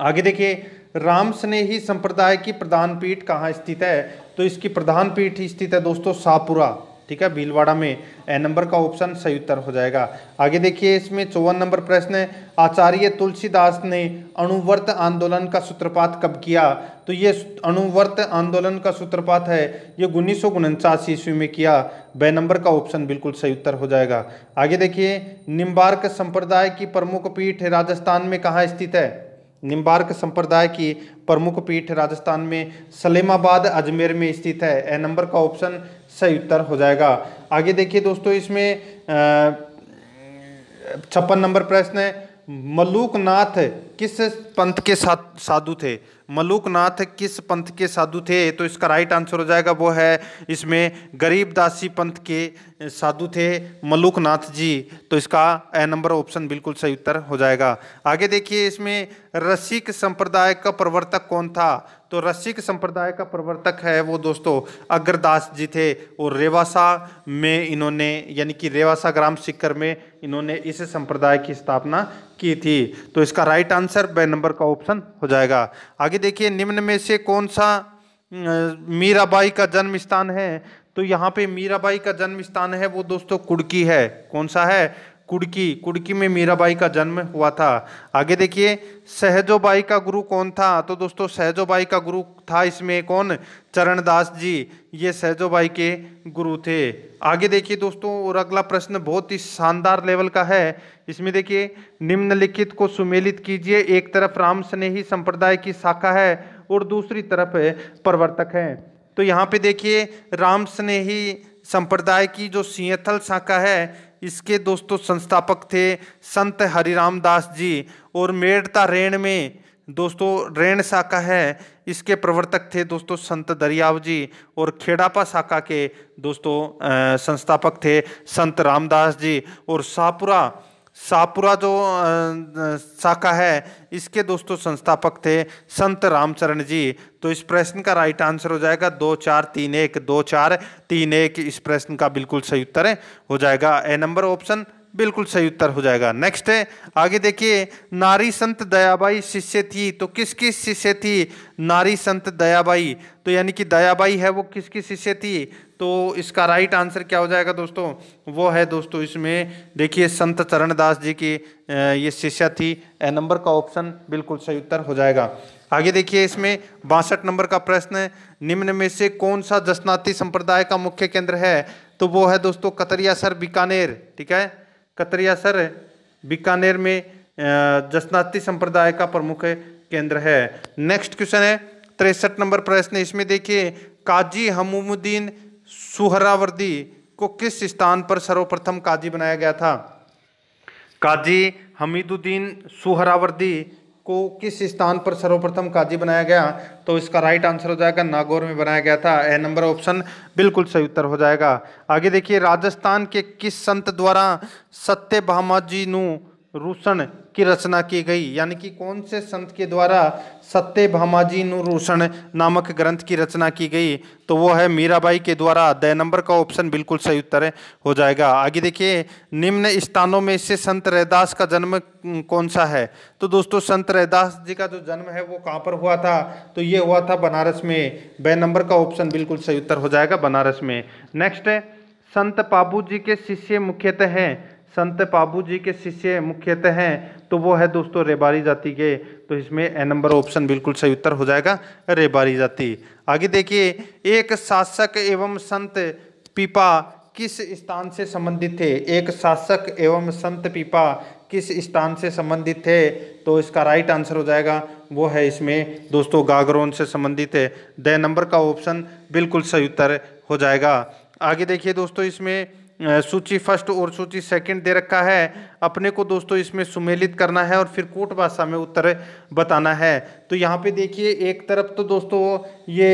आगे देखिए राम स्नेही संप्रदाय की प्रधान पीठ कहाँ स्थित है तो इसकी प्रधान पीठ स्थित है दोस्तों सापुरा ठीक है भीलवाड़ा में ए नंबर का ऑप्शन सही उत्तर हो जाएगा आगे देखिए इसमें चौवन नंबर प्रश्न है आचार्य तुलसीदास ने अणुवर्त आंदोलन का सूत्रपात कब किया तो ये अणुवर्त आंदोलन का सूत्रपात है ये उन्नीस सौ उनचास ईस्वी में किया बे नंबर का ऑप्शन बिल्कुल सही उत्तर हो जाएगा आगे देखिए निम्बार्क संप्रदाय की प्रमुख पीठ राजस्थान में कहाँ स्थित है निम्बार्क संप्रदाय की प्रमुख पीठ राजस्थान में सलेमाबाद अजमेर में स्थित है ए नंबर का ऑप्शन सही उत्तर हो जाएगा आगे देखिए दोस्तों इसमें छप्पन नंबर प्रश्न है मलूकनाथ किस पंथ के साथ साधु थे मलुकनाथ किस पंथ के साधु थे तो इसका राइट आंसर हो जाएगा वो है इसमें गरीबदासी पंथ के साधु थे मलुकनाथ जी तो इसका ए नंबर ऑप्शन बिल्कुल सही उत्तर हो जाएगा आगे देखिए इसमें रसिक संप्रदाय का प्रवर्तक कौन था तो रसिक संप्रदाय का प्रवर्तक है वो दोस्तों अग्रदास जी थे और रेवासा में इन्होंने यानी कि रेवासा ग्राम सिक्कर में इन्होंने इस संप्रदाय की स्थापना की थी तो इसका राइट आंसर आंसर बे नंबर का ऑप्शन हो जाएगा आगे देखिए निम्न में से कौन सा मीराबाई का जन्म स्थान है तो यहाँ पे मीराबाई का जन्म स्थान है वो दोस्तों कुड़की है कौन सा है कुड़की कुड़की में मीराबाई का जन्म हुआ था आगे देखिए सहजोबाई का गुरु कौन था तो दोस्तों सहजोबाई का गुरु था इसमें कौन चरणदास जी ये सहजोबाई के गुरु थे आगे देखिए दोस्तों और अगला प्रश्न बहुत ही शानदार लेवल का है इसमें देखिए निम्नलिखित को सुमेलित कीजिए एक तरफ राम स्नेही संप्रदाय की शाखा है और दूसरी तरफ प्रवर्तक है तो यहाँ पे देखिए राम स्नेही संप्रदाय की जो सिंहथल शाखा है इसके दोस्तों संस्थापक थे संत हरिराम दास जी और मेड़ता रेण में दोस्तों रेण शाखा है इसके प्रवर्तक थे दोस्तों संत दरियाव जी और खेड़ापा शाखा के दोस्तों संस्थापक थे संत रामदास जी और शाहपुरा सापुरा जो शाखा है इसके दोस्तों संस्थापक थे संत रामचरण जी तो इस प्रश्न का राइट आंसर हो जाएगा दो चार तीन एक दो चार तीन एक इस प्रश्न का बिल्कुल सही उत्तर हो जाएगा ए नंबर ऑप्शन बिल्कुल सही उत्तर हो जाएगा नेक्स्ट है आगे देखिए नारी संत दयाबाई शिष्य थी तो किसकी शिष्य थी नारी संत दयाबाई तो यानी कि दयाबाई है वो किसकी शिष्य थी तो इसका राइट आंसर क्या हो जाएगा दोस्तों वो है दोस्तों इसमें देखिए संत चरणदास जी की ये शिष्य थी ए नंबर का ऑप्शन बिल्कुल सही उत्तर हो जाएगा आगे देखिए इसमें बासठ नंबर का प्रश्न निम्न में से कौन सा जसनाती संप्रदाय का मुख्य केंद्र है तो वो है दोस्तों कतरिया सर बीकानेर ठीक है कतरिया सर बीकानेर में जसनाती संप्रदाय का प्रमुख केंद्र है नेक्स्ट क्वेश्चन है तिरसठ नंबर प्रश्न इसमें देखिए काजी हमुमुद्दीन सुहरावर्दी को किस स्थान पर सर्वप्रथम काजी बनाया गया था काजी हमीदुद्दीन सुहरावर्दी को किस स्थान पर सर्वप्रथम काजी बनाया गया तो इसका राइट आंसर हो जाएगा नागौर में बनाया गया था ए नंबर ऑप्शन बिल्कुल सही उत्तर हो जाएगा आगे देखिए राजस्थान के किस संत द्वारा भामा जी नु की रचना की गई यानी कि कौन से संत के द्वारा सत्य भामाजी नूरोषण नामक ग्रंथ की रचना की गई तो वो है मीराबाई के द्वारा द नंबर का ऑप्शन बिल्कुल सही उत्तर हो जाएगा आगे देखिए निम्न स्थानों में से संत रैदास का जन्म कौन सा है तो दोस्तों संत रैदास जी का जो जन्म है वो कहाँ पर हुआ था तो ये हुआ था बनारस में बे नंबर का ऑप्शन बिल्कुल सही उत्तर हो जाएगा बनारस में नेक्स्ट संत बाबू जी के शिष्य मुख्यतः हैं संत बाबू जी के शिष्य मुख्यतः हैं तो वो है दोस्तों रेबारी जाति के तो इसमें ए नंबर ऑप्शन बिल्कुल सही उत्तर हो जाएगा रेबारी जाति आगे देखिए एक शासक एवं संत पिपा किस स्थान से संबंधित थे एक शासक एवं संत पिपा किस स्थान से संबंधित थे तो इसका राइट आंसर हो जाएगा वो है इसमें दोस्तों गागरोन से संबंधित है द नंबर का ऑप्शन बिल्कुल सही उत्तर हो जाएगा आगे देखिए दोस्तों इसमें सूची फर्स्ट और सूची सेकंड दे रखा है अपने को दोस्तों इसमें सुमेलित करना है और फिर कोट भाषा में उत्तर बताना है तो यहाँ पे देखिए एक तरफ तो दोस्तों ये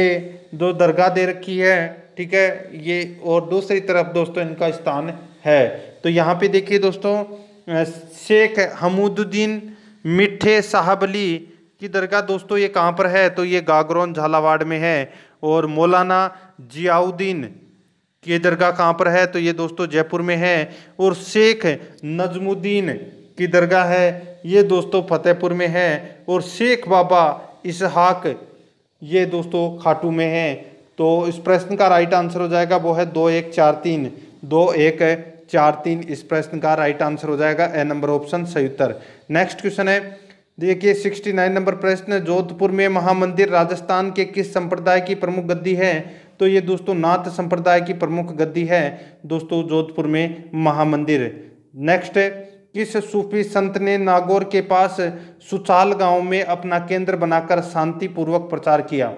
दो दरगाह दे रखी है ठीक है ये और दूसरी तरफ दोस्तों इनका स्थान है तो यहाँ पे देखिए दोस्तों शेख हमूदुद्दीन मिठे साहब अली की दरगाह दोस्तों ये कहाँ पर है तो ये गागरौन झालावाड़ में है और मौलाना जियाउद्दीन कि ये दरगाह कहाँ पर है तो ये दोस्तों जयपुर में है और शेख नजमुद्दीन की दरगाह है ये दोस्तों फतेहपुर में है और शेख बाबा इसहाक ये दोस्तों खाटू में है तो इस प्रश्न का राइट आंसर हो जाएगा वो है दो एक चार तीन दो एक चार तीन इस प्रश्न का राइट आंसर हो जाएगा ए नंबर ऑप्शन सही उत्तर नेक्स्ट क्वेश्चन है देखिए 69 नंबर प्रश्न जोधपुर में महामंदिर राजस्थान के किस संप्रदाय की प्रमुख गद्दी है तो ये दोस्तों नाथ संप्रदाय की प्रमुख गद्दी है दोस्तों जोधपुर में महामंदिर नेक्स्ट किस सूफी संत ने नागौर के पास सुचाल गांव में अपना केंद्र बनाकर शांतिपूर्वक प्रचार किया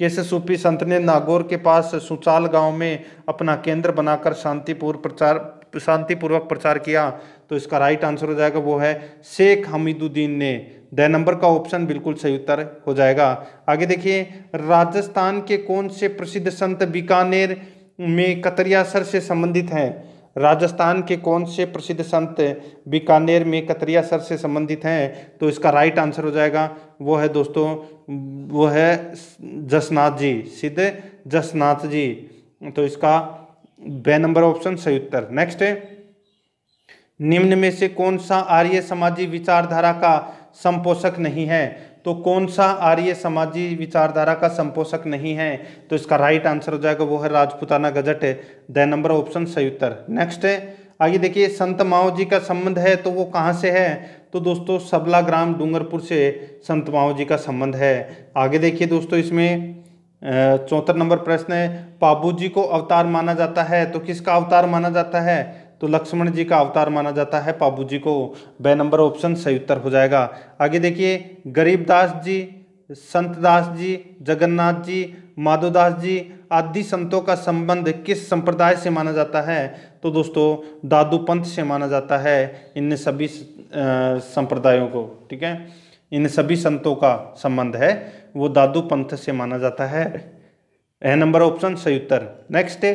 किस सूफी संत ने नागौर के पास सुचाल गांव में अपना केंद्र बनाकर शांतिपूर्व प्रचार शांतिपूर्वक प्रचार किया तो इसका राइट आंसर हो जाएगा वो है शेख हमीदुद्दीन ने द नंबर का ऑप्शन बिल्कुल सही उत्तर हो जाएगा आगे देखिए राजस्थान के कौन से प्रसिद्ध संत बीकानेर में कतरियासर से संबंधित हैं राजस्थान के कौन से प्रसिद्ध संत बीकानेर में कतरियासर से संबंधित हैं तो इसका राइट आंसर हो जाएगा वो है दोस्तों वो है जसनाथ जी सिद्ध जसनाथ जी तो इसका बे नंबर ऑप्शन सही उत्तर नेक्स्ट निम्न में से कौन सा आर्य समाजी विचारधारा का संपोषक नहीं है तो कौन सा आर्य समाजी विचारधारा का संपोषक नहीं है तो इसका राइट आंसर हो जाएगा वो है राजपुताना गजट द नंबर ऑप्शन सही उत्तर नेक्स्ट है आगे देखिए संत माओ जी का संबंध है तो वो कहाँ से है तो दोस्तों सबला ग्राम डूंगरपुर से संत माओ जी का संबंध है आगे देखिए दोस्तों इसमें चौथा नंबर प्रश्न है पापू जी को अवतार माना जाता है तो किसका अवतार माना जाता है तो लक्ष्मण जी का अवतार माना जाता है पाबू जी को ब नंबर ऑप्शन सही उत्तर हो जाएगा आगे देखिए गरीबदास जी संतदास जी जगन्नाथ जी माधोदास जी आदि संतों का संबंध किस संप्रदाय से माना जाता है तो दोस्तों दादू पंथ से माना जाता है इन सभी संप्रदायों को ठीक है इन सभी संतों का संबंध है वो दादू पंथ से माना जाता है ए नंबर ऑप्शन सही उत्तर नेक्स्ट है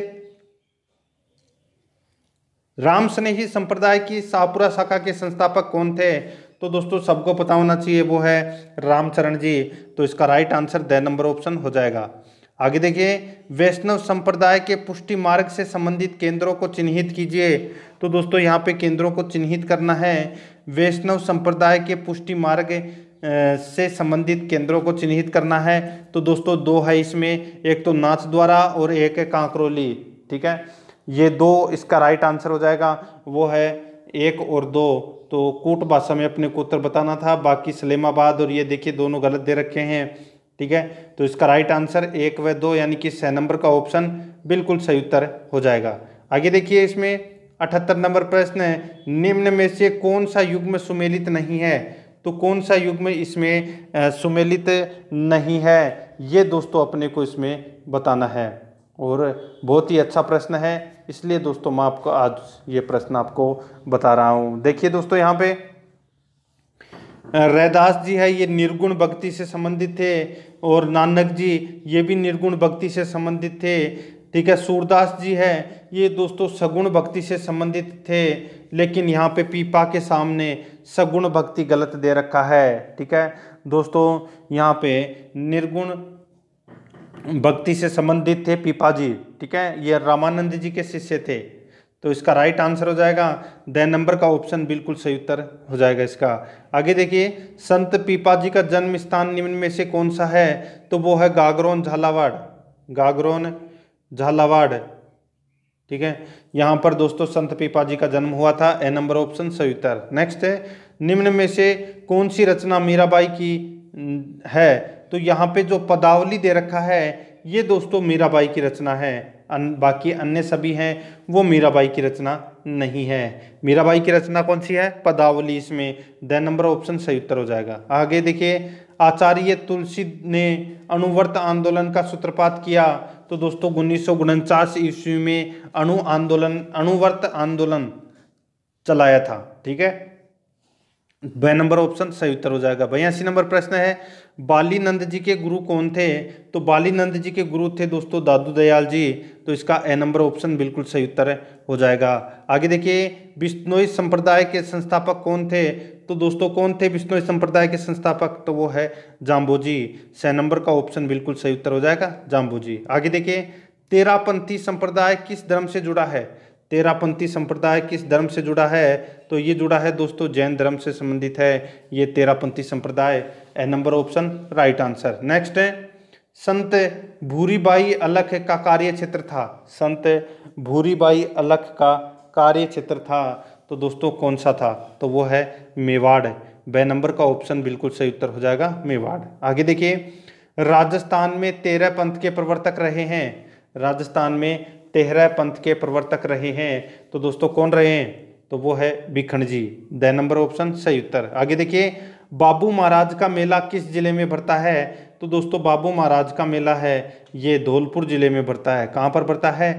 राम स्नेही संप्रदाय की शाहपुरा शाखा के संस्थापक कौन थे तो दोस्तों सबको पता होना चाहिए वो है रामचरण जी तो इसका राइट आंसर द नंबर ऑप्शन हो जाएगा आगे देखिए वैष्णव संप्रदाय के पुष्टि मार्ग से संबंधित केंद्रों को चिन्हित कीजिए तो दोस्तों यहाँ पे केंद्रों को चिन्हित करना है वैष्णव संप्रदाय के पुष्टि मार्ग से संबंधित केंद्रों को चिन्हित करना है तो दोस्तों दो है इसमें एक तो नाच द्वारा और एक है कांकरोली ठीक है ये दो इसका राइट आंसर हो जाएगा वो है एक और दो तो कूट भाषा में अपने को उत्तर बताना था बाकी सलेमाबाद और ये देखिए दोनों गलत दे रखे हैं ठीक है तो इसका राइट आंसर एक व दो यानी कि छः नंबर का ऑप्शन बिल्कुल सही उत्तर हो जाएगा आगे देखिए इसमें अठहत्तर नंबर प्रश्न है निम्न में से कौन सा युग्म सुमेलित नहीं है तो कौन सा युग्म इसमें सुमेलित नहीं है ये दोस्तों अपने को इसमें बताना है और बहुत ही अच्छा प्रश्न है इसलिए दोस्तों मैं आपको आज ये प्रश्न आपको बता रहा हूँ देखिए दोस्तों यहाँ पे रैदास जी है ये निर्गुण भक्ति से संबंधित थे और नानक जी ये भी निर्गुण भक्ति से संबंधित थे ठीक है सूरदास जी है ये दोस्तों सगुण भक्ति से संबंधित थे लेकिन यहाँ पे पीपा के सामने सगुण भक्ति गलत दे रखा है ठीक है दोस्तों यहाँ पे निर्गुण भक्ति से संबंधित थे पीपा जी ठीक है ये रामानंद जी के शिष्य थे तो इसका राइट आंसर हो जाएगा द नंबर का ऑप्शन बिल्कुल सही उत्तर हो जाएगा इसका आगे देखिए संत पीपा जी का जन्म स्थान निम्न में से कौन सा है तो वो है गागरोन झालावाड़ गागरोन झालावाड़ ठीक है यहाँ पर दोस्तों संत पीपा जी का जन्म हुआ था ए नंबर ऑप्शन सही उत्तर नेक्स्ट है निम्न में से कौन सी रचना मीराबाई की है तो यहाँ पे जो पदावली दे रखा है ये दोस्तों मीराबाई की रचना है अन, बाकी अन्य सभी हैं वो मीराबाई की रचना नहीं है मीराबाई की रचना कौन सी है पदावली इसमें द नंबर ऑप्शन सही उत्तर हो जाएगा आगे देखिए आचार्य तुलसी ने अणुवर्त आंदोलन का सूत्रपात किया तो दोस्तों उन्नीस ईस्वी में अणु आंदोलन अणुवर्त आंदोलन चलाया था ठीक है नंबर ऑप्शन सही उत्तर हो जाएगा बयासी नंबर प्रश्न है बाली नंद जी के गुरु कौन थे तो बाली नंद जी के गुरु थे दोस्तों दादू दयाल जी तो इसका ए नंबर ऑप्शन बिल्कुल सही उत्तर हो जाएगा आगे देखिए बिश्नोई संप्रदाय के संस्थापक कौन थे तो दोस्तों कौन थे बिश्नोई संप्रदाय के संस्थापक तो वो है जी स नंबर का ऑप्शन बिल्कुल सही उत्तर हो जाएगा जी आगे देखिए तेरापंथी संप्रदाय किस धर्म से जुड़ा है तेरापंथी संप्रदाय किस धर्म से जुड़ा है तो ये जुड़ा है दोस्तों जैन धर्म से संबंधित है ये तेरापंथी संप्रदाय A number option right answer next है संत भूरीबाई अलख का कार्य क्षेत्र था संत भूरीबाई अलख का कार्य क्षेत्र था तो दोस्तों कौन सा था तो वो है मेवाड़ बे नंबर का ऑप्शन बिल्कुल सही उत्तर हो जाएगा मेवाड़ आगे देखिए राजस्थान में तेरह पंथ के प्रवर्तक रहे हैं राजस्थान में तेहरा पंथ के प्रवर्तक रहे हैं तो दोस्तों कौन रहे हैं तो वो है भिखण जी द नंबर ऑप्शन सही उत्तर आगे देखिए बाबू महाराज का मेला किस जिले में भरता है तो दोस्तों बाबू महाराज का मेला है ये धौलपुर जिले में भरता है कहाँ पर भरता है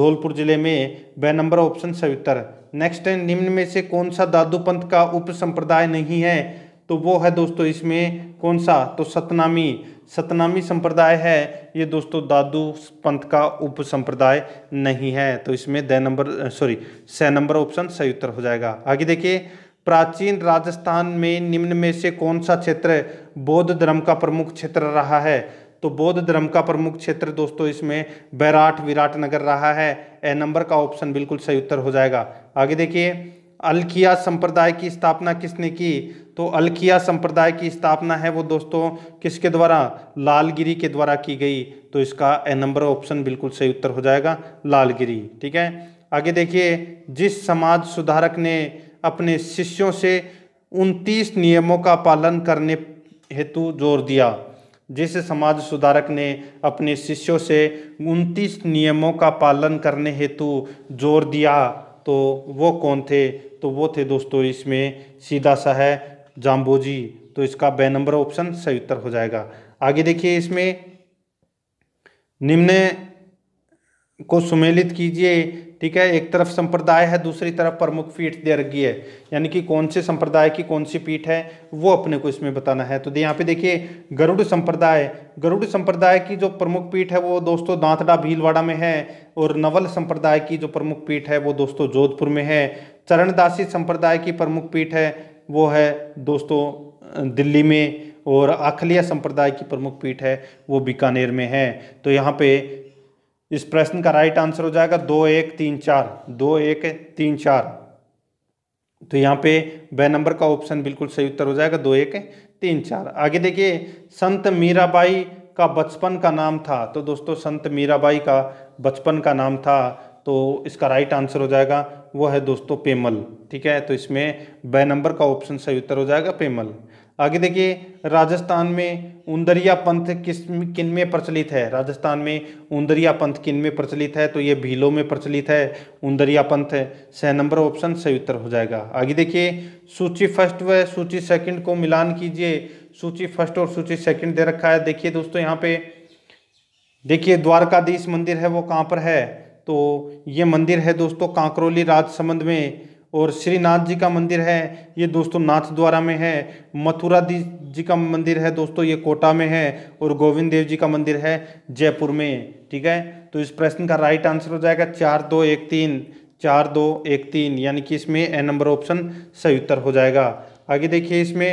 धौलपुर जिले में ब नंबर ऑप्शन सही उत्तर नेक्स्ट है निम्न में से कौन सा दादू पंथ का उप संप्रदाय नहीं है तो वो है दोस्तों इसमें कौन सा तो सतनामी सतनामी संप्रदाय है ये दोस्तों दादू पंथ का उप संप्रदाय नहीं है तो इसमें द नंबर सॉरी स नंबर ऑप्शन सही उत्तर हो जाएगा आगे देखिए प्राचीन राजस्थान में निम्न में से कौन सा क्षेत्र बौद्ध धर्म का प्रमुख क्षेत्र रहा है तो बौद्ध धर्म का प्रमुख क्षेत्र दोस्तों इसमें बैराट विराट नगर रहा है ए नंबर का ऑप्शन बिल्कुल सही उत्तर हो जाएगा आगे देखिए अलखिया संप्रदाय की स्थापना किसने की तो अलखिया संप्रदाय की स्थापना है वो दोस्तों किसके द्वारा लालगिरी के द्वारा की गई तो इसका ए नंबर ऑप्शन बिल्कुल सही उत्तर हो जाएगा लालगिरी ठीक है आगे देखिए जिस समाज सुधारक ने अपने शिष्यों से उनतीस नियमों का पालन करने हेतु जोर दिया जिस समाज सुधारक ने अपने शिष्यों से उनतीस नियमों का पालन करने हेतु जोर दिया तो वो कौन थे तो वो थे दोस्तों इसमें सीधा सा है जाम्बोजी तो इसका बे नंबर ऑप्शन सही उत्तर हो जाएगा आगे देखिए इसमें निम्न को सुमेलित कीजिए ठीक है एक तरफ संप्रदाय है दूसरी तरफ प्रमुख पीठ दे रखी है यानी कि कौन से संप्रदाय की कौन सी पीठ है वो अपने को इसमें बताना है तो यहाँ पे देखिए गरुड़ संप्रदाय गरुड़ संप्रदाय की जो प्रमुख पीठ है वो दोस्तों दांतड़ा भीलवाड़ा में है और नवल संप्रदाय की जो प्रमुख पीठ है वो दोस्तों जोधपुर में है चरणदासी संप्रदाय की प्रमुख पीठ है वो है दोस्तों दिल्ली में और आखलिया संप्रदाय की प्रमुख पीठ है वो बीकानेर में है तो यहाँ पे इस प्रश्न का राइट आंसर हो जाएगा दो एक तीन चार दो एक तीन चार तो यहाँ पे ब नंबर का ऑप्शन बिल्कुल सही उत्तर हो जाएगा दो एक तीन चार आगे देखिए संत मीराबाई का बचपन का नाम था तो दोस्तों संत मीराबाई का बचपन का नाम था तो इसका राइट आंसर हो जाएगा वो है दोस्तों पेमल ठीक है तो इसमें ब नंबर का ऑप्शन सही उत्तर हो जाएगा पेमल आगे देखिए राजस्थान में उंदरिया पंथ किस किन में प्रचलित है राजस्थान में उंदरिया पंथ किन में प्रचलित है तो ये भीलो में प्रचलित है उंदरिया पंथ सह नंबर ऑप्शन सही उत्तर हो जाएगा आगे देखिए सूची फर्स्ट व सूची सेकंड को मिलान कीजिए सूची फर्स्ट और सूची सेकंड दे रखा है देखिए दोस्तों यहाँ पे देखिए द्वारकाधीश मंदिर है वो कहाँ पर है तो ये मंदिर है दोस्तों कांकरोली राजसमंद में और श्रीनाथ जी का मंदिर है ये दोस्तों नाथ द्वारा में है मथुरा जी का मंदिर है दोस्तों ये कोटा में है और गोविंद देव जी का मंदिर है जयपुर में ठीक है तो इस प्रश्न का राइट आंसर हो जाएगा चार दो एक तीन चार दो एक तीन यानी कि इसमें ए नंबर ऑप्शन सही उत्तर हो जाएगा आगे देखिए इसमें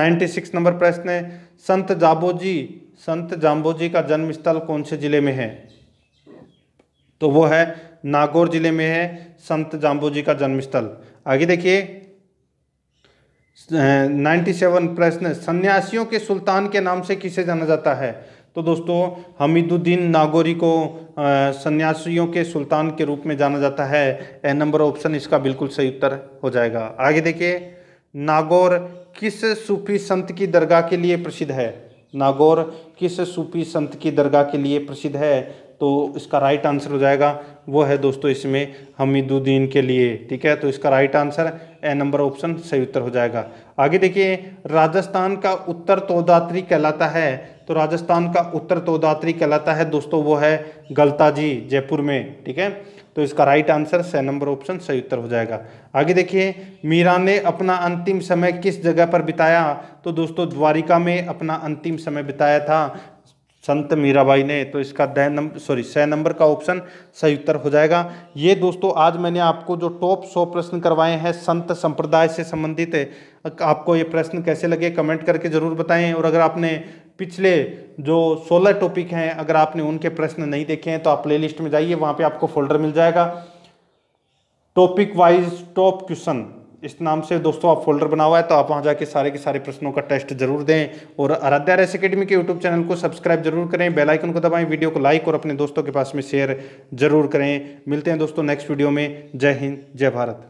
नाइन्टी सिक्स नंबर प्रश्न है संत जाबो जी संत जाम्बो जी का जन्म स्थल कौन से जिले में है तो वो है नागौर जिले में है संत जाम्बू जी का जन्मस्थल आगे देखिए 97 सेवन प्रश्न सन्यासियों के सुल्तान के नाम से किसे जाना जाता है तो दोस्तों हमीदुद्दीन नागौरी को सन्यासियों के सुल्तान के रूप में जाना जाता है ए नंबर ऑप्शन इसका बिल्कुल सही उत्तर हो जाएगा आगे देखिए नागौर किस सूफी संत की दरगाह के लिए प्रसिद्ध है नागौर किस सूफी संत की दरगाह के लिए प्रसिद्ध है तो इसका राइट आंसर हो जाएगा वो है दोस्तों इसमें हमीदुद्दीन के लिए ठीक है तो इसका right answer A number option सही उत्तर हो जाएगा आगे देखिए राजस्थान का उत्तर तोदात्री कहलाता है तो राजस्थान का उत्तर तोदात्री कहलाता है दोस्तों वो है गलताजी जयपुर में ठीक है तो इसका राइट आंसर स नंबर ऑप्शन सही उत्तर हो जाएगा आगे देखिए मीरा ने अपना अंतिम समय किस जगह पर बिताया तो दोस्तों द्वारिका में अपना अंतिम समय बिताया था संत मीराबाई ने तो इसका दह नंबर सॉरी सह नंबर का ऑप्शन सही उत्तर हो जाएगा ये दोस्तों आज मैंने आपको जो टॉप सौ प्रश्न करवाए हैं संत संप्रदाय से संबंधित आपको ये प्रश्न कैसे लगे कमेंट करके ज़रूर बताएं और अगर आपने पिछले जो सोलर टॉपिक हैं अगर आपने उनके प्रश्न नहीं देखे हैं तो आप प्ले में जाइए वहाँ पर आपको फोल्डर मिल जाएगा टॉपिक वाइज टॉप क्वेश्चन इस नाम से दोस्तों आप फोल्डर बना हुआ है तो आप वहाँ जाके सारे के सारे प्रश्नों का टेस्ट जरूर दें और आराध्या रेस अकेडमी के यूट्यूब चैनल को सब्सक्राइब जरूर करें बेल आइकन को दबाएं वीडियो को लाइक और अपने दोस्तों के पास में शेयर जरूर करें मिलते हैं दोस्तों नेक्स्ट वीडियो में जय हिंद जय भारत